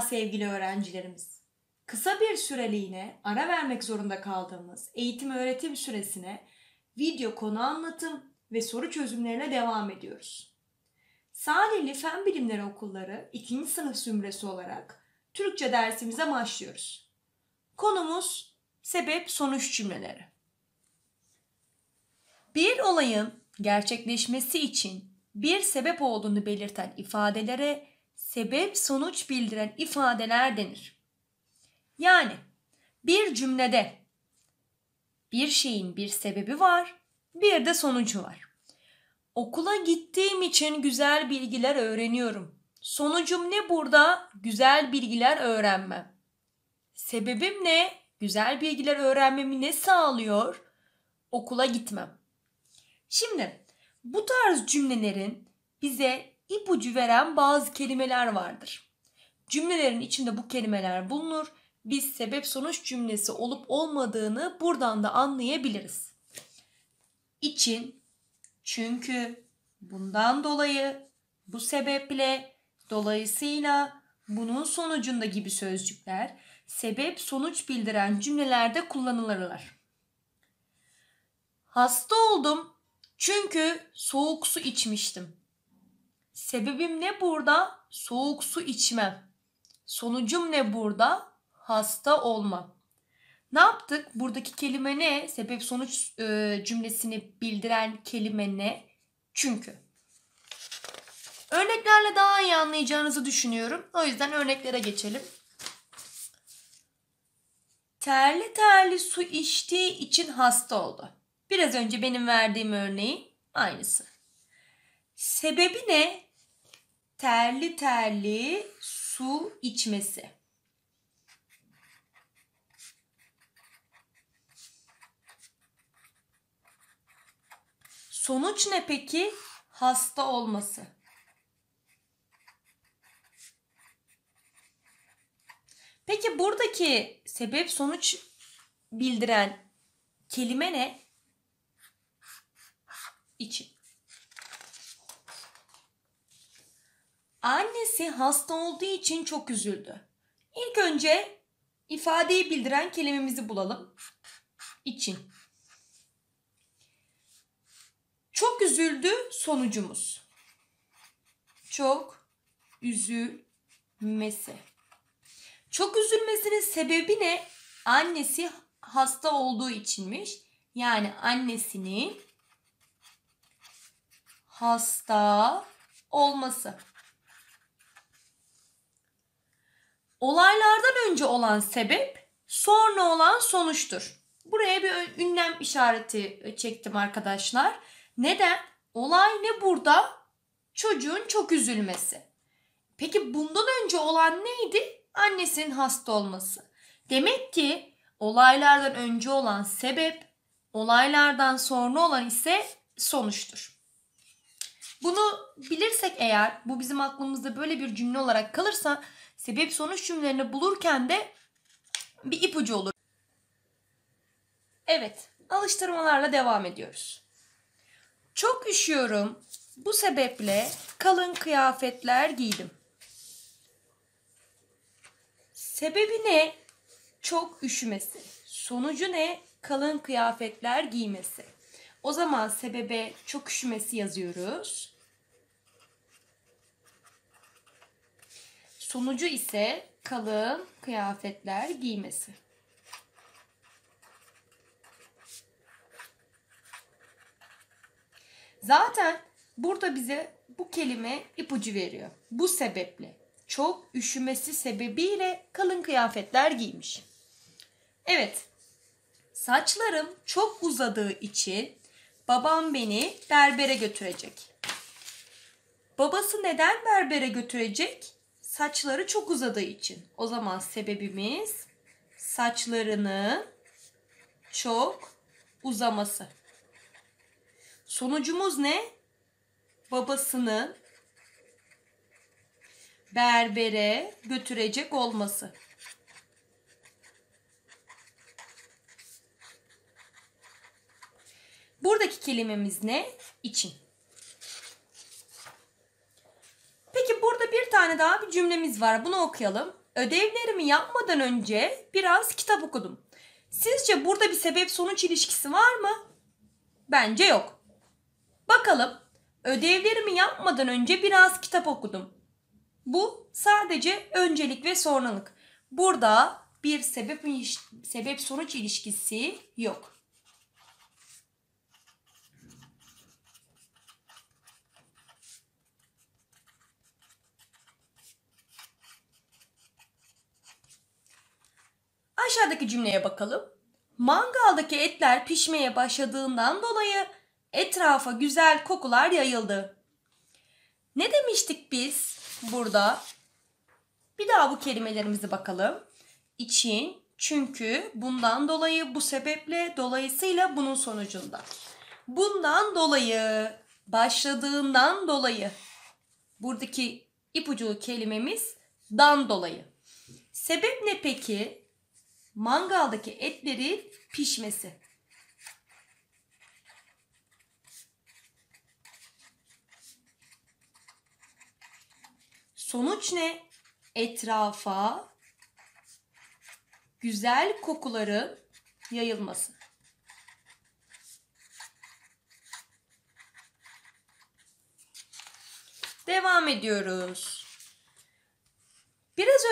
sevgili öğrencilerimiz. Kısa bir süreliğine ara vermek zorunda kaldığımız eğitim öğretim süresine video konu anlatım ve soru çözümlerine devam ediyoruz. Salihli Fen Bilimleri Okulları 2. sınıf zümresi olarak Türkçe dersimize başlıyoruz. Konumuz sebep sonuç cümleleri. Bir olayın gerçekleşmesi için bir sebep olduğunu belirten ifadelere sebep sonuç bildiren ifadeler denir. Yani bir cümlede bir şeyin bir sebebi var, bir de sonucu var. Okula gittiğim için güzel bilgiler öğreniyorum. Sonucum ne burada? Güzel bilgiler öğrenmem. Sebebim ne? Güzel bilgiler öğrenmemi ne sağlıyor? Okula gitmem. Şimdi bu tarz cümlelerin bize ipucu veren bazı kelimeler vardır. Cümlelerin içinde bu kelimeler bulunur. Biz sebep sonuç cümlesi olup olmadığını buradan da anlayabiliriz. İçin, çünkü, bundan dolayı, bu sebeple, dolayısıyla, bunun sonucunda gibi sözcükler sebep sonuç bildiren cümlelerde kullanılırlar. Hasta oldum çünkü soğuk su içmiştim. Sebebim ne burada? Soğuk su içmem. Sonucum ne burada? Hasta olmam. Ne yaptık? Buradaki kelime ne? Sebep sonuç e, cümlesini bildiren kelime ne? Çünkü. Örneklerle daha iyi anlayacağınızı düşünüyorum. O yüzden örneklere geçelim. Terli terli su içtiği için hasta oldu. Biraz önce benim verdiğim örneğin aynısı. Sebebi ne? terli terli su içmesi. Sonuç ne peki? Hasta olması. Peki buradaki sebep sonuç bildiren kelime ne? İçin. Annesi hasta olduğu için çok üzüldü. İlk önce ifadeyi bildiren kelimemizi bulalım. İçin. Çok üzüldü sonucumuz. Çok üzülmesi. Çok üzülmesinin sebebi ne? Annesi hasta olduğu içinmiş. Yani annesinin hasta olması. Olaylardan önce olan sebep sonra olan sonuçtur. Buraya bir ünlem işareti e, çektim arkadaşlar. Neden? Olay ne burada? Çocuğun çok üzülmesi. Peki bundan önce olan neydi? Annesinin hasta olması. Demek ki olaylardan önce olan sebep, olaylardan sonra olan ise sonuçtur. Bunu bilirsek eğer bu bizim aklımızda böyle bir cümle olarak kalırsa sebep sonuç cümlelerini bulurken de bir ipucu olur. Evet, alıştırmalarla devam ediyoruz. Çok üşüyorum. Bu sebeple kalın kıyafetler giydim. Sebebi ne? Çok üşümesi. Sonucu ne? Kalın kıyafetler giymesi. O zaman sebebe çok üşümesi yazıyoruz. Sonucu ise kalın kıyafetler giymesi. Zaten burada bize bu kelime ipucu veriyor. Bu sebeple çok üşümesi sebebiyle kalın kıyafetler giymiş. Evet. Saçlarım çok uzadığı için babam beni berbere götürecek. Babası neden berbere götürecek? saçları çok uzadığı için. O zaman sebebimiz saçlarının çok uzaması. Sonucumuz ne? Babasının berbere götürecek olması. Buradaki kelimemiz ne? İçin. Peki burada bir tane daha bir cümlemiz var. Bunu okuyalım. Ödevlerimi yapmadan önce biraz kitap okudum. Sizce burada bir sebep sonuç ilişkisi var mı? Bence yok. Bakalım. Ödevlerimi yapmadan önce biraz kitap okudum. Bu sadece öncelik ve sonralık. Burada bir sebep sebep sonuç ilişkisi yok. Aşağıdaki cümleye bakalım. Mangaldaki etler pişmeye başladığından dolayı etrafa güzel kokular yayıldı. Ne demiştik biz burada? Bir daha bu kelimelerimizi bakalım. İçin, çünkü, bundan dolayı, bu sebeple, dolayısıyla, bunun sonucunda. Bundan dolayı, başladığından dolayı. Buradaki ipucu kelimemiz dan dolayı. Sebep ne peki? mangaldaki etleri pişmesi. Sonuç ne? Etrafa güzel kokuların yayılması. Devam ediyoruz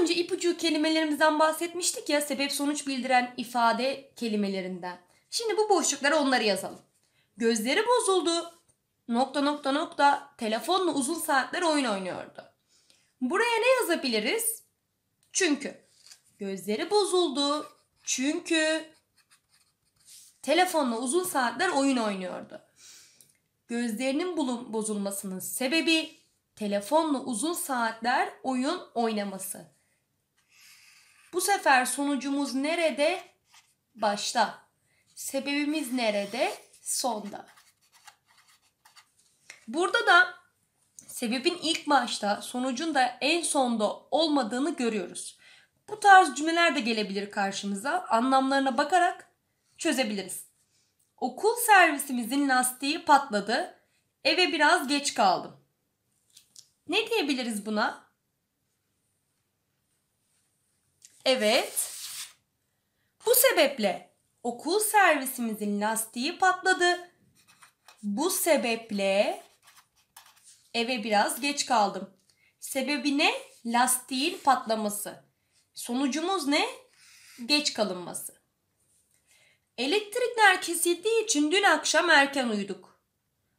önce ipucu kelimelerimizden bahsetmiştik ya sebep sonuç bildiren ifade kelimelerinden. Şimdi bu boşluklara onları yazalım. Gözleri bozuldu. Nokta nokta nokta telefonla uzun saatler oyun oynuyordu. Buraya ne yazabiliriz? Çünkü. Gözleri bozuldu. Çünkü telefonla uzun saatler oyun oynuyordu. Gözlerinin bozulmasının sebebi telefonla uzun saatler oyun oynaması. Bu sefer sonucumuz nerede? Başta. Sebebimiz nerede? Sonda. Burada da sebebin ilk başta, sonucun da en sonda olmadığını görüyoruz. Bu tarz cümleler de gelebilir karşımıza. Anlamlarına bakarak çözebiliriz. Okul servisimizin lastiği patladı. Eve biraz geç kaldım. Ne diyebiliriz buna? Evet. Bu sebeple okul servisimizin lastiği patladı. Bu sebeple eve biraz geç kaldım. Sebebi ne? Lastiğin patlaması. Sonucumuz ne? Geç kalınması. Elektrikler kesildiği için dün akşam erken uyuduk.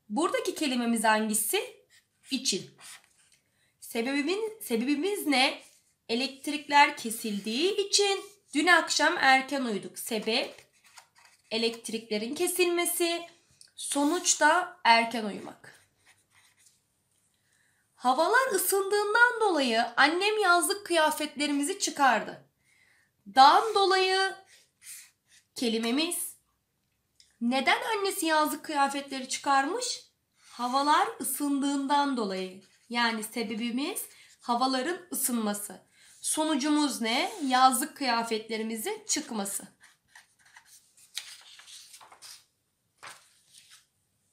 Buradaki kelimemiz hangisi? İçin. Sebebimin sebebimiz ne? Elektrikler kesildiği için dün akşam erken uyuduk. Sebep elektriklerin kesilmesi, Sonuç da erken uyumak. Havalar ısındığından dolayı annem yazlık kıyafetlerimizi çıkardı. Dan dolayı kelimemiz neden annesi yazlık kıyafetleri çıkarmış? Havalar ısındığından dolayı. Yani sebebimiz havaların ısınması. Sonucumuz ne? Yazlık kıyafetlerimizin çıkması.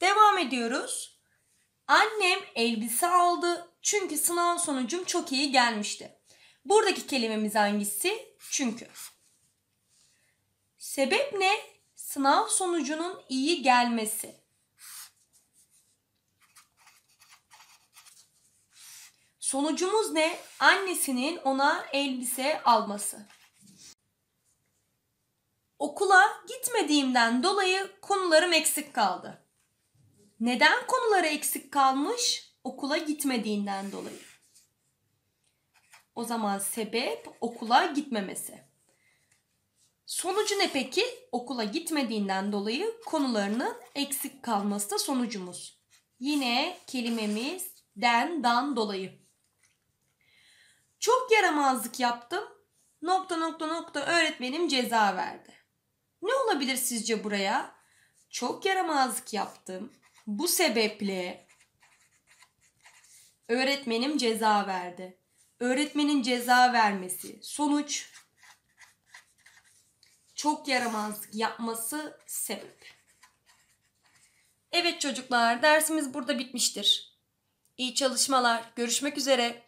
Devam ediyoruz. Annem elbise aldı çünkü sınav sonucum çok iyi gelmişti. Buradaki kelimemiz hangisi? Çünkü. Sebep ne? Sınav sonucunun iyi gelmesi. Sonucumuz ne? Annesinin ona elbise alması. Okula gitmediğimden dolayı konularım eksik kaldı. Neden konuları eksik kalmış? Okula gitmediğinden dolayı. O zaman sebep okula gitmemesi. Sonucu ne peki? Okula gitmediğinden dolayı konularının eksik kalması da sonucumuz. Yine kelimemiz den dan dolayı. Çok yaramazlık yaptım. Nokta nokta nokta öğretmenim ceza verdi. Ne olabilir sizce buraya? Çok yaramazlık yaptım. Bu sebeple öğretmenim ceza verdi. Öğretmenin ceza vermesi. Sonuç çok yaramazlık yapması sebep. Evet çocuklar dersimiz burada bitmiştir. İyi çalışmalar. Görüşmek üzere.